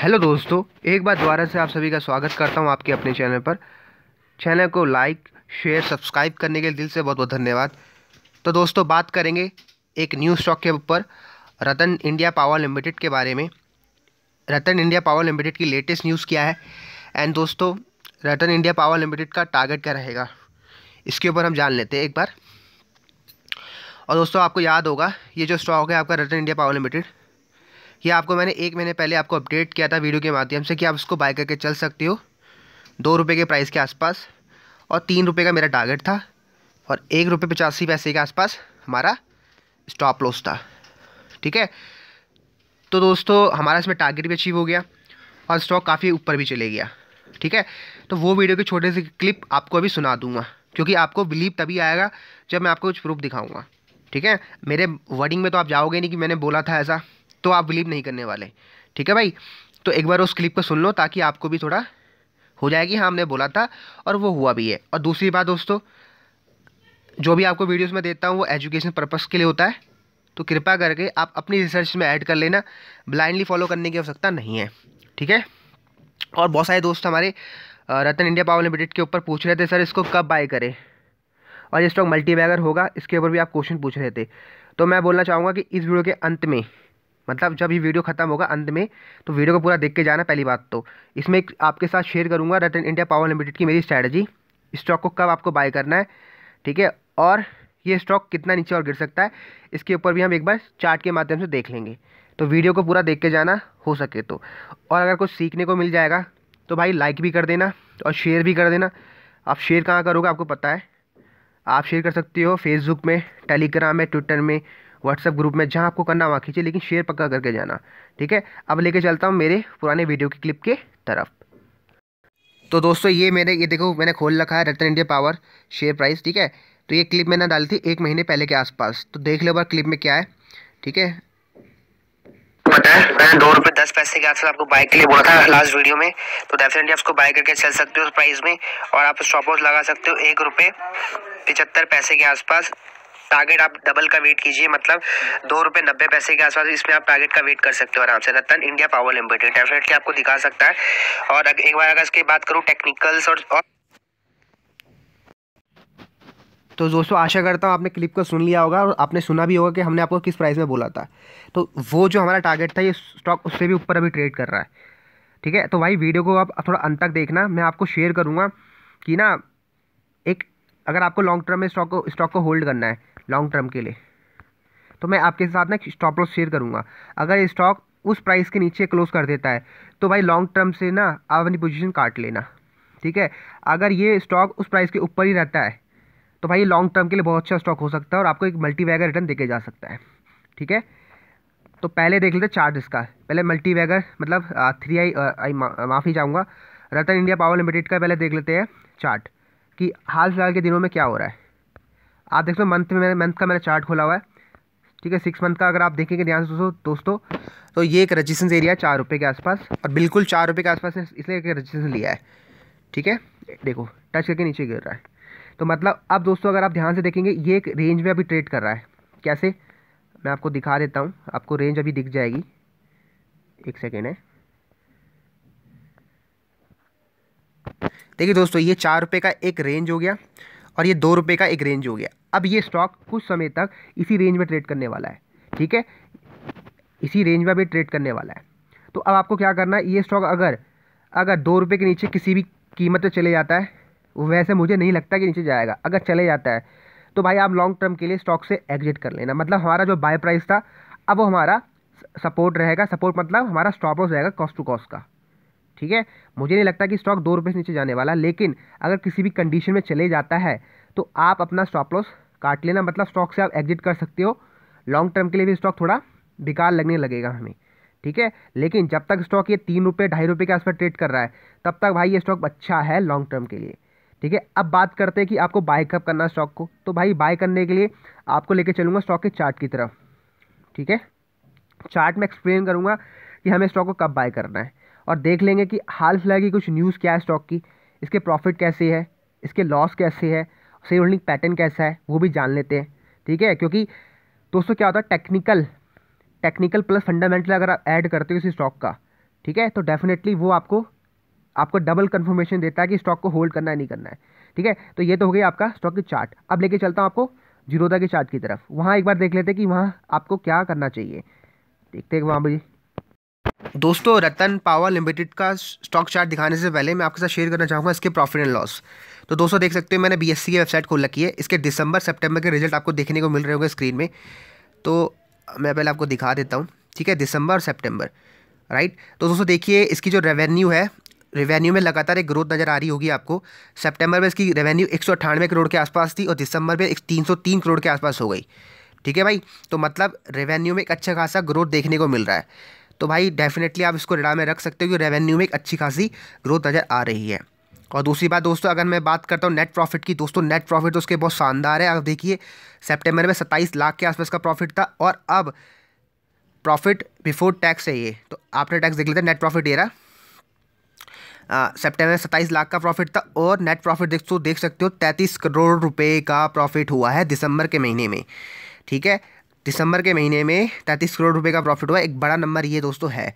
Hello दोस्तों एक बार दोबारा से आप सभी का स्वागत करता हूं आपके अपने चैनल पर चैनल को लाइक शेयर सब्सक्राइब करने के दिल से बहुत बहुत धन्यवाद तो दोस्तों बात करेंगे एक न्यू स्टॉक के ऊपर रतन इंडिया पावर लिमिटेड के बारे में रतन इंडिया पावर लिमिटेड की लेटेस्ट न्यूज़ क्या है एंड दोस्तों रतन इंडिया पावर लिमिटेड का टारगेट क्या रहेगा इसके ऊपर हम जान लेते हैं एक बार और दोस्तों आपको याद होगा ये जो स्टॉक है आपका रतन इंडिया पावर लिमिटेड ये आपको मैंने एक महीने पहले आपको अपडेट किया था वीडियो के माध्यम से कि आप उसको बाय करके चल सकते हो दो रुपये के प्राइस के आसपास और तीन रुपये का मेरा टारगेट था और एक रुपये पचासी पैसे के आसपास हमारा स्टॉप लॉस था ठीक है तो दोस्तों हमारा इसमें टारगेट भी अचीव हो गया और स्टॉक काफ़ी ऊपर भी चले गया ठीक है तो वो वीडियो के छोटे से क्लिप आपको अभी सुना दूंगा क्योंकि आपको बिलीव तभी आएगा जब मैं आपको कुछ प्रूफ दिखाऊंगा ठीक है मेरे वर्डिंग में तो आप जाओगे नहीं कि मैंने बोला था ऐसा तो आप बिलीव नहीं करने वाले ठीक है भाई तो एक बार उस क्लिप को सुन लो ताकि आपको भी थोड़ा हो जाएगी हाँ हमने बोला था और वो हुआ भी है और दूसरी बात दोस्तों जो भी आपको वीडियोस में देता हूँ वो एजुकेशन पर्पस के लिए होता है तो कृपा करके आप अपनी रिसर्च में ऐड कर लेना ब्लाइंडली फॉलो करने की आवश्यकता नहीं है ठीक है और बहुत सारे दोस्त हमारे रतन इंडिया पावर लिमिटेड के ऊपर पूछ रहे थे सर इसको कब बाय करें और ये स्टॉक मल्टी बैगर होगा इसके ऊपर भी आप क्वेश्चन पूछ रहे थे तो मैं बोलना चाहूँगा कि इस वीडियो के अंत में मतलब जब ये वीडियो खत्म होगा अंत में तो वीडियो को पूरा देख के जाना पहली बात तो इसमें आपके साथ शेयर करूँगा रतन इंडिया पावर लिमिटेड की मेरी स्ट्रैटेजी स्टॉक को कब आपको बाय करना है ठीक है और ये स्टॉक कितना नीचे और गिर सकता है इसके ऊपर भी हम एक बार चार्ट के माध्यम से देख लेंगे तो वीडियो को पूरा देख के जाना हो सके तो और अगर कुछ सीखने को मिल जाएगा तो भाई लाइक भी कर देना और शेयर भी कर देना आप शेयर कहाँ करोगे आपको पता है आप शेयर कर सकते हो फेसबुक में टेलीग्राम में ट्विटर में व्हाट्सएप ग्रुप में जहाँ आपको करना वहाँ खींचे लेकिन शेयर पक्का करके जाना ठीक है अब लेके चलता हूँ मेरे पुराने वीडियो की क्लिप के तरफ तो दोस्तों ये मेरे ये देखो मैंने खोल रखा है Rattan India Power share price ठीक है तो ये क्लिप मैंने डाली थी एक महीने पहले के आसपास तो देख लो बार क्लिप में क्या है ठीक है मैंने दो रुपये दस पैसे के आसपास आपको बाइक के लिए बोला था लास्ट वीडियो में तो डेफिनेटली आपको बाइक करके चल सकते हो उस प्राइस में और आप स्टॉप लगा सकते हो एक रुपये पिछहत्तर पैसे के आसपास टारगेट आप डबल का वेट कीजिए मतलब दो रुपये नब्बे पैसे के आसपास इसमें आप टारगेट का वेट कर सकते हो आराम से Rattan India Power Limited definitely आपको दिखा सकता है और एक बार अगर इसकी बात करूँ टेक्निकल्स और, और तो दोस्तों आशा करता हूँ आपने क्लिप को सुन लिया होगा और आपने सुना भी होगा कि हमने आपको किस प्राइस में बोला था तो वो जो हमारा टारगेट था ये स्टॉक उससे भी ऊपर अभी ट्रेड कर रहा है ठीक है तो भाई वीडियो को आप थोड़ा अंत तक देखना मैं आपको शेयर करूँगा कि ना एक अगर आपको लॉन्ग टर्म में स्टॉक को स्टॉक को होल्ड करना है लॉन्ग टर्म के लिए तो मैं आपके साथ ना स्टॉप लॉस शेयर करूँगा अगर स्टॉक उस प्राइस के नीचे क्लोज कर देता है तो भाई लॉन्ग टर्म से ना आप अपनी पोजिशन काट लेना ठीक है अगर ये स्टॉक उस प्राइस के ऊपर ही रहता है तो भाई लॉन्ग टर्म के लिए बहुत अच्छा स्टॉक हो सकता है और आपको एक मल्टीवैगर रिटर्न देके जा सकता है ठीक है तो पहले देख लेते चार्ट इसका पहले मल्टीवैगर मतलब थ्री आई आई माफ़ी चाहूँगा रतन इंडिया पावर लिमिटेड का पहले देख लेते हैं चार्ट कि हाल फिलहाल के दिनों में क्या हो रहा है आप देख लो मंथ में मंथ का मेरा चार्ट खोला हुआ है ठीक है सिक्स मंथ का अगर आप देखेंगे ध्यान से दोस्तों दोस्तों तो ये एक रजिस्ट्रेंस एरिया है चार रुपये के आसपास और बिल्कुल चार रुपये के आसपास इसलिए एक रजिस्टेंस लिया है ठीक है देखो टच करके नीचे गिर रहा है तो मतलब अब दोस्तों अगर आप ध्यान से देखेंगे ये एक रेंज में अभी ट्रेड कर रहा है कैसे मैं आपको दिखा देता हूँ आपको रेंज अभी दिख जाएगी एक सेकेंड है देखिए दोस्तों ये चार रुपये का एक रेंज हो गया और ये दो रुपये का एक रेंज हो गया अब ये स्टॉक कुछ समय तक इसी रेंज में ट्रेड करने वाला है ठीक है इसी रेंज में भी ट्रेड करने वाला है तो अब आपको क्या करना है ये स्टॉक अगर अगर दो रुपये के नीचे किसी भी कीमत पर चले जाता है वैसे मुझे नहीं लगता कि नीचे जाएगा अगर चले जाता है तो भाई आप लॉन्ग टर्म के लिए स्टॉक से एग्जिट कर लेना मतलब हमारा जो बाय प्राइस था अब वो हमारा सपोर्ट रहेगा सपोर्ट मतलब हमारा स्टॉप लॉस रहेगा कॉस्ट टू कॉस्ट का ठीक है मुझे नहीं लगता कि स्टॉक दो रुपये से नीचे जाने वाला लेकिन अगर किसी भी कंडीशन में चले जाता है तो आप अपना स्टॉप लॉस काट लेना मतलब स्टॉक से आप एग्जिट कर सकते हो लॉन्ग टर्म के लिए भी स्टॉक थोड़ा बेकार लगने लगेगा हमें ठीक है लेकिन जब तक स्टॉक ये तीन रुपये ढाई रुपये के आसपास ट्रेड कर रहा है तब तक भाई ये स्टॉक अच्छा है लॉन्ग टर्म के लिए ठीक है अब बात करते हैं कि आपको बाय कब करना स्टॉक को तो भाई बाय करने के लिए आपको लेके चलूँगा स्टॉक के चार्ट की तरफ ठीक है चार्ट में एक्सप्लेन करूँगा कि हमें स्टॉक को कब बाय करना है और देख लेंगे कि हाल फिलहाल की कुछ न्यूज़ क्या है स्टॉक की इसके प्रॉफिट कैसे है इसके लॉस कैसे है सेल होल्डिंग पैटर्न कैसा है वो भी जान लेते हैं ठीक है क्योंकि दोस्तों क्या होता है टेक्निकल टेक्निकल प्लस फंडामेंटल अगर आप ऐड करते हो किसी स्टॉक का ठीक है तो डेफिनेटली वो आपको आपको डबल कन्फर्मेशन देता है कि स्टॉक को होल्ड करना है नहीं करना है ठीक है तो ये तो हो गया आपका स्टॉक की चार्ट अब लेके चलता हूँ आपको जीरोदा के चार्ट की तरफ वहाँ एक बार देख लेते हैं कि वहाँ आपको क्या करना चाहिए देखते हैं वहाँ भाई दोस्तों रतन पावर लिमिटेड का स्टॉक चार्ट दिखाने से पहले मैं आपके साथ शेयर करना चाहूँगा इसके प्रॉफिट एंड लॉस तो दोस्तों देख सकते हो मैंने बीएससी की वेबसाइट खोल रखी है इसके दिसंबर सितंबर के रिजल्ट आपको देखने को मिल रहे होंगे स्क्रीन में तो मैं पहले आपको दिखा देता हूँ ठीक है दिसंबर और सेप्टेम्बर राइट तो दोस्तों देखिए इसकी जो रेवेन्यू है रेवेन्यू में लगातार एक ग्रोथ नज़र आ रही होगी आपको सेप्टेम्बर में इसकी रेवेन्यू एक करोड़ के आसपास थी और दिसंबर में एक तीन करोड़ के आसपास हो गई ठीक है भाई तो मतलब रेवेन्यू में एक अच्छा खासा ग्रोथ देखने को मिल रहा है तो भाई डेफिनेटली आप इसको रेडा में रख सकते हो कि रेवेन्यू में एक अच्छी खासी ग्रोथ नज़र आ रही है और दूसरी बात दोस्तों अगर मैं बात करता हूँ नेट प्रॉफिट की दोस्तों नेट प्रॉफिट तो उसके बहुत शानदार है आप देखिए सेप्टेम्बर में सत्ताईस लाख के आसपास का प्रॉफिट था और अब प्रॉफिट बिफोर टैक्स है ये तो आपने टैक्स देख लिया था नेट प्रॉफिट दे रहा सेप्टेम्बर में सत्ताईस लाख का प्रॉफिट था और नेट प्रॉफिट देख देख सकते हो तैंतीस करोड़ रुपए का प्रॉफिट हुआ है दिसंबर के महीने में ठीक है दिसंबर के महीने में तैंतीस करोड़ रुपए का प्रॉफिट हुआ एक बड़ा नंबर ये दोस्तों है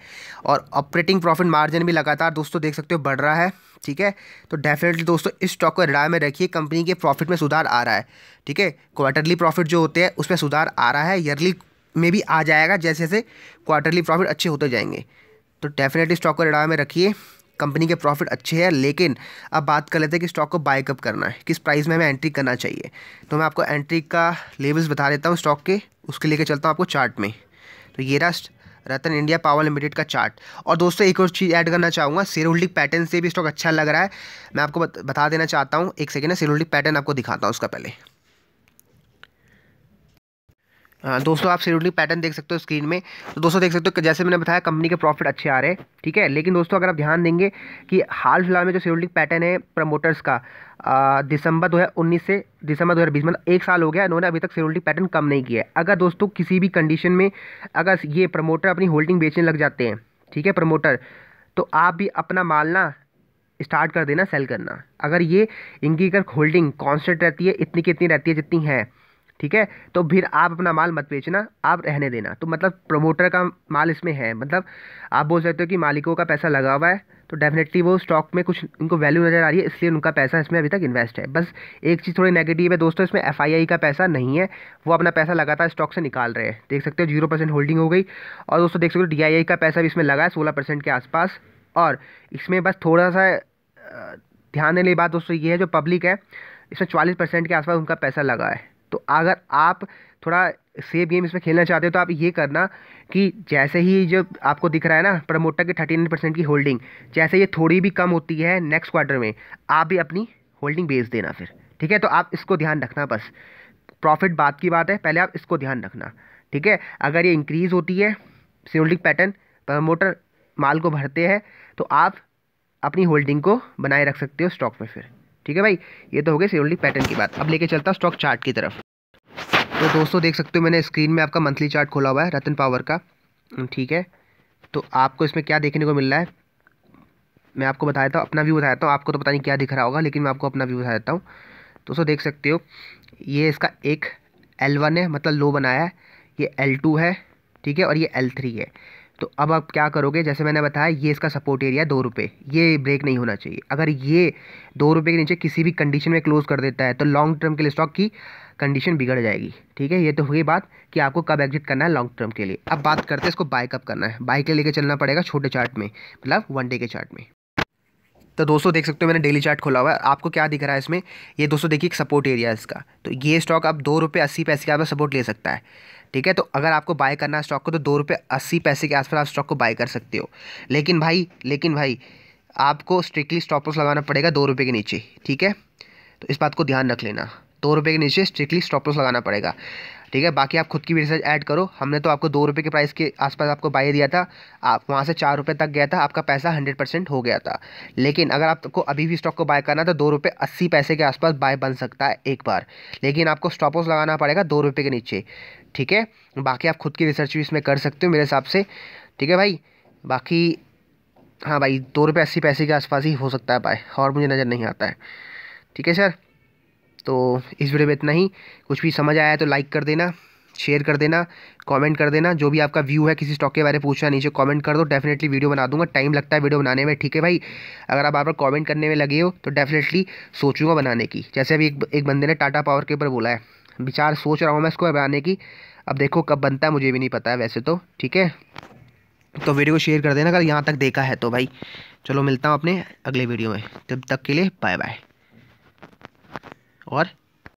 और ऑपरेटिंग प्रॉफिट मार्जिन भी लगातार दोस्तों देख सकते हो बढ़ रहा है ठीक है तो डेफिनेटली दोस्तों इस स्टॉक को रिडाय में रखिए कंपनी के प्रॉफिट में सुधार आ रहा है ठीक है क्वार्टरली प्रॉफिट जो होते हैं उसमें सुधार आ रहा है ईयरली में भी आ जाएगा जैसे जैसे क्वार्टरली प्रॉफिट अच्छे होते जाएंगे तो डेफिनेटली स्टॉक को रिडाय में रखिए कंपनी के प्रॉफिट अच्छे हैं लेकिन अब बात कर लेते हैं कि स्टॉक को बाइकअप करना है किस प्राइस में हमें एंट्री करना चाहिए तो मैं आपको एंट्री का लेवल्स बता देता हूँ स्टॉक के उसके लेके चलता हूँ आपको चार्ट में तो ये रस्ट रतन इंडिया पावर लिमिटेड का चार्ट और दोस्तों एक और चीज़ ऐड करना चाहूँगा शेयर होल्डिंग पैटर्न से भी स्टॉक अच्छा लग रहा है मैं आपको बता देना चाहता हूँ एक सेकेंड है शेयर होल्डिंग पैटर्न आपको दिखाता हूँ उसका पहले हाँ, दोस्तों आप शेड्यूलिंग पैटर्न देख सकते हो स्क्रीन में तो दोस्तों देख सकते हो जैसे मैंने बताया कंपनी के प्रॉफिट अच्छे आ रहे हैं ठीक है लेकिन दोस्तों अगर आप ध्यान देंगे कि हाल फिलहाल में जो शेड्यूलिंग पैटर्न है प्रमोटर्स का दिसंबर उन्नीस से दिसंबर बीस मतलब एक साल हो गया इन्होंने अभी तक शेड्यूलिंग पैटर्न कम नहीं किया है अगर दोस्तों किसी भी कंडीशन में अगर ये प्रमोटर अपनी होल्डिंग बेचने लग जाते हैं ठीक है प्रमोटर तो आप भी अपना माल ना स्टार्ट कर देना सेल करना अगर ये इनकी अगर होल्डिंग कॉन्स्टेंट रहती है इतनी कितनी रहती है जितनी है ठीक है तो फिर आप अपना माल मत बेचना आप रहने देना तो मतलब प्रमोटर का माल इसमें है मतलब आप बोल सकते हो कि मालिकों का पैसा लगा हुआ है तो डेफिनेटली वो स्टॉक में कुछ उनको वैल्यू नज़र आ रही है इसलिए उनका पैसा इसमें अभी तक इन्वेस्ट है बस एक चीज़ थोड़ी नेगेटिव है दोस्तों इसमें एफ का पैसा नहीं है वो अपना पैसा लगातार स्टॉक से निकाल रहे हैं देख सकते हो जीरो परसेंट होल्डिंग हो गई और दोस्तों देख सकते हो डी का पैसा भी इसमें लगा है सोलह परसेंट के आसपास और इसमें बस थोड़ा सा ध्यान देने वाली बात दोस्तों ये है जो पब्लिक है इसमें चालीस परसेंट के आसपास उनका पैसा लगा है तो अगर आप थोड़ा सेफ गेम इसमें खेलना चाहते हो तो आप ये करना कि जैसे ही जो आपको दिख रहा है ना प्रमोटर की थर्टी नाइन परसेंट की होल्डिंग जैसे ये थोड़ी भी कम होती है नेक्स्ट क्वार्टर में आप भी अपनी होल्डिंग बेच देना फिर ठीक है तो आप इसको ध्यान रखना बस प्रॉफिट बात की बात है पहले आप इसको ध्यान रखना ठीक है अगर ये इंक्रीज़ होती है होल्डिंग पैटर्न प्रमोटर माल को भरते हैं तो आप अपनी होल्डिंग को बनाए रख सकते हो स्टॉक में फिर ठीक है भाई ये तो हो गया सिरोली पैटर्न की बात अब लेके चलता हूँ स्टॉक चार्ट की तरफ तो दोस्तों देख सकते हो मैंने स्क्रीन में आपका मंथली चार्ट खोला हुआ है रतन पावर का हम्म, ठीक है तो आपको इसमें क्या देखने को मिल रहा है मैं आपको बता देता हूँ अपना व्यू बता देता हूँ आपको तो पता नहीं क्या दिख रहा होगा लेकिन मैं आपको अपना व्यू बता देता हूँ दोस्तों देख सकते हो ये इसका एक एल वन है मतलब लो बनाया है ये एल टू है ठीक है और ये एल थ्री है तो अब आप क्या करोगे जैसे मैंने बताया ये इसका सपोर्ट एरिया दो रुपये ये ब्रेक नहीं होना चाहिए अगर ये दो रुपये के नीचे किसी भी कंडीशन में क्लोज़ कर देता है तो लॉन्ग टर्म के लिए स्टॉक की कंडीशन बिगड़ जाएगी ठीक है ये तो हुई बात कि आपको कब एग्जिट करना है लॉन्ग टर्म के लिए अब बात करते हैं इसको बाय कब करना है बाय के लेके चलना पड़ेगा छोटे चार्ट में मतलब वन डे के चार्ट में तो दोस्तों देख सकते हो मैंने डेली चार्ट खोला हुआ है आपको क्या दिख रहा है इसमें ये दोस्तों देखिए एक सपोर्ट एरिया है इसका तो ये स्टॉक अब दो रुपये अस्सी पैसे का सपोर्ट ले सकता है ठीक है तो अगर आपको बाय करना है स्टॉक को तो दो रुपये अस्सी पैसे के आसपास आप स्टॉक को बाय कर सकते हो लेकिन भाई लेकिन भाई आपको स्ट्रिक्टली स्टॉप लॉस लगाना पड़ेगा दो रुपये के नीचे ठीक है तो इस बात को ध्यान रख लेना दो रुपये के नीचे स्ट्रिक्टली स्टॉप लॉस लगाना पड़ेगा ठीक है बाकी आप खुद की भी रिसर्च ऐड करो हमने तो आपको दो रुपये के प्राइस के आसपास आपको बाई दिया था आप वहाँ से चार रुपये तक गया था आपका पैसा हंड्रेड परसेंट हो गया था लेकिन अगर आपको अभी भी स्टॉक को बाय करना तो दो रुपये अस्सी पैसे के आसपास बाय बन सकता है एक बार लेकिन आपको स्टॉप लॉस लगाना पड़ेगा दो रुपये के नीचे ठीक है बाकी आप खुद की रिसर्च भी इसमें कर सकते हो मेरे हिसाब से ठीक है भाई बाकी हाँ भाई दो रुपये अस्सी पैसे के आसपास ही हो सकता है बाय और मुझे नज़र नहीं आता है ठीक है सर तो इस वीडियो में इतना ही कुछ भी समझ आया तो लाइक कर देना शेयर कर देना कमेंट कर देना जो भी आपका व्यू है किसी स्टॉक के बारे में पूछना नीचे कमेंट कर दो डेफिनेटली वीडियो बना दूंगा टाइम लगता है वीडियो बनाने में ठीक है भाई अगर आप बार कमेंट करने में लगे हो तो डेफिनेटली सोचूंगा बनाने की जैसे अभी एक, एक बंदे ने टाटा पावर के ऊपर बोला है विचार सोच रहा हूँ मैं इसको बनाने की अब देखो कब बनता है मुझे भी नहीं पता है वैसे तो ठीक है तो वीडियो को शेयर कर देना अगर यहाँ तक देखा है तो भाई चलो मिलता हूँ अपने अगले वीडियो में तब तक के लिए बाय बाय What?